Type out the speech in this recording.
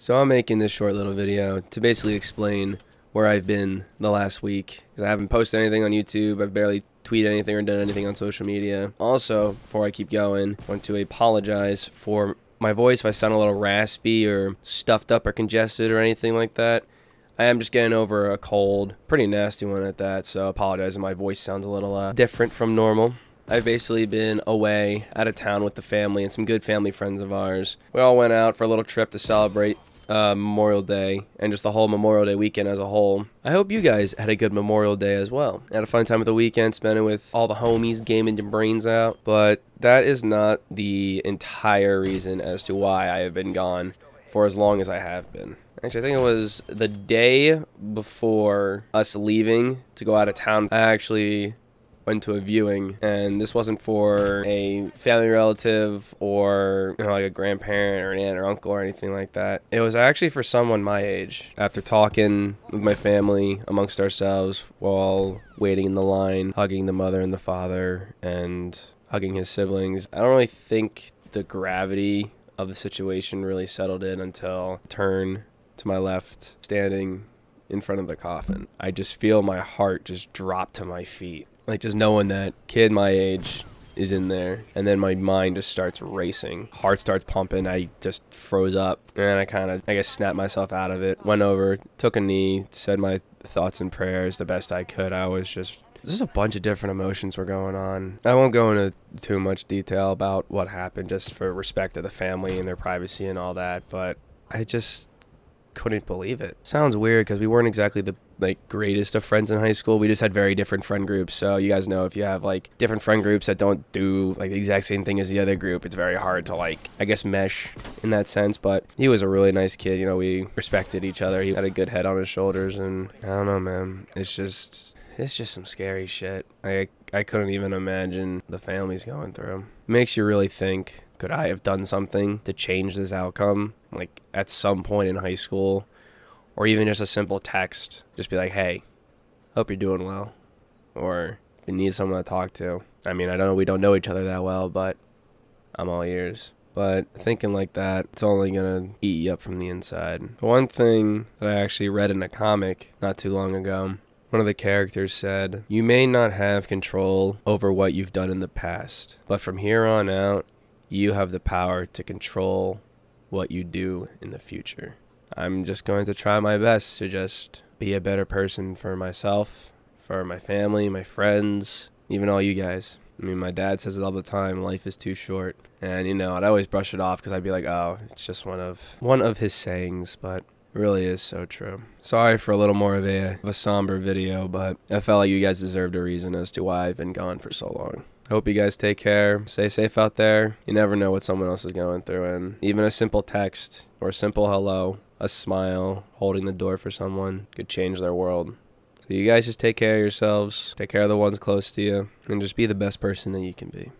So I'm making this short little video to basically explain where I've been the last week because I haven't posted anything on YouTube. I've barely tweeted anything or done anything on social media. Also, before I keep going, I want to apologize for my voice if I sound a little raspy or stuffed up or congested or anything like that. I am just getting over a cold, pretty nasty one at that, so I apologize if my voice sounds a little uh, different from normal. I've basically been away out of town with the family and some good family friends of ours. We all went out for a little trip to celebrate uh, Memorial Day and just the whole Memorial Day weekend as a whole. I hope you guys had a good Memorial Day as well. Had a fun time of the weekend, spending with all the homies, gaming your brains out. But that is not the entire reason as to why I have been gone for as long as I have been. Actually, I think it was the day before us leaving to go out of town. I actually went to a viewing, and this wasn't for a family relative or you know, like a grandparent or an aunt or uncle or anything like that. It was actually for someone my age. After talking with my family amongst ourselves while waiting in the line, hugging the mother and the father, and hugging his siblings, I don't really think the gravity of the situation really settled in until turn to my left, standing in front of the coffin. I just feel my heart just drop to my feet. Like just knowing that kid my age is in there and then my mind just starts racing heart starts pumping i just froze up and i kind of i guess snapped myself out of it went over took a knee said my thoughts and prayers the best i could i was just there's a bunch of different emotions were going on. I won't go into too much detail about what happened just for respect to the family and their privacy and all that, but I just couldn't believe it. Sounds weird because we weren't exactly the like greatest of friends in high school. We just had very different friend groups. So you guys know if you have like different friend groups that don't do like the exact same thing as the other group, it's very hard to like I guess mesh in that sense. But he was a really nice kid. You know, we respected each other. He had a good head on his shoulders, and I don't know, man. It's just it's just some scary shit. I I couldn't even imagine the families going through. It makes you really think, could I have done something to change this outcome? Like at some point in high school, or even just a simple text, just be like, hey, hope you're doing well. Or if you need someone to talk to. I mean, I don't know, we don't know each other that well, but I'm all ears. But thinking like that, it's only gonna eat you up from the inside. The one thing that I actually read in a comic not too long ago one of the characters said, You may not have control over what you've done in the past, but from here on out, you have the power to control what you do in the future. I'm just going to try my best to just be a better person for myself, for my family, my friends, even all you guys. I mean, my dad says it all the time. Life is too short, and you know, I'd always brush it off because I'd be like, "Oh, it's just one of one of his sayings." But really is so true. Sorry for a little more of a, of a somber video, but I felt like you guys deserved a reason as to why I've been gone for so long. I hope you guys take care. Stay safe out there. You never know what someone else is going through. And even a simple text or a simple hello, a smile, holding the door for someone could change their world. So you guys just take care of yourselves, take care of the ones close to you, and just be the best person that you can be.